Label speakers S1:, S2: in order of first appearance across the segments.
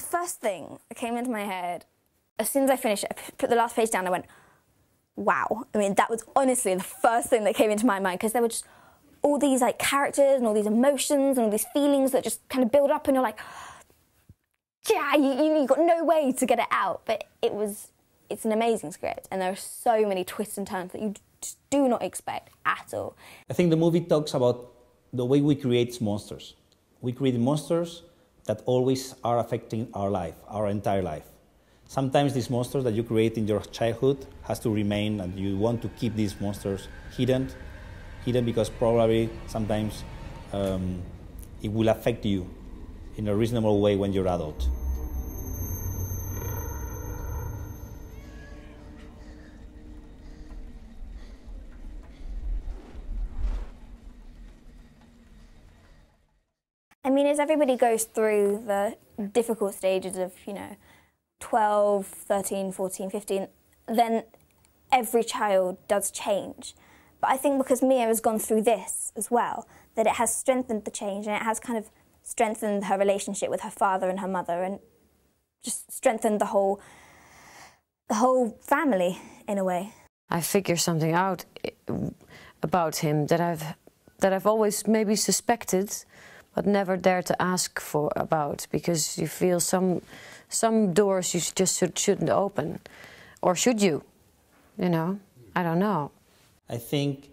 S1: the first thing that came into my head, as soon as I finished it, I put the last page down, I went, wow. I mean, that was honestly the first thing that came into my mind because there were just all these like characters and all these emotions and all these feelings that just kind of build up and you're like, yeah, you, you, got no way to get it out. But it was, it's an amazing script and there are so many twists and turns that you do not expect at all.
S2: I think the movie talks about the way we create monsters. We create monsters that always are affecting our life, our entire life. Sometimes these monsters that you create in your childhood has to remain and you want to keep these monsters hidden, hidden because probably sometimes um, it will affect you in a reasonable way when you're adult.
S1: I mean, as everybody goes through the difficult stages of, you know, 12, 13, 14, 15, then every child does change. But I think because Mia has gone through this as well, that it has strengthened the change and it has kind of strengthened her relationship with her father and her mother and just strengthened the whole the whole family in a way.
S3: I figure something out eh, about him that I've that I've always maybe suspected but never dare to ask for about because you feel some some doors you just should, shouldn't open, or should you? You know, I don't know.
S2: I think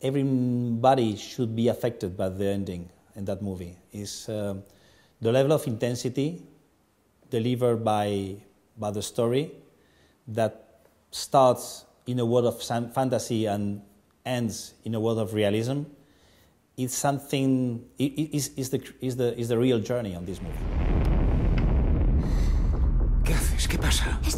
S2: everybody should be affected by the ending in that movie. Is uh, um, the level of intensity delivered by by the story that starts in a world of fantasy and ends in a world of realism it's something is, is, the, is, the, is the real journey on this movie.
S3: ¿Qué haces? ¿Qué pasa?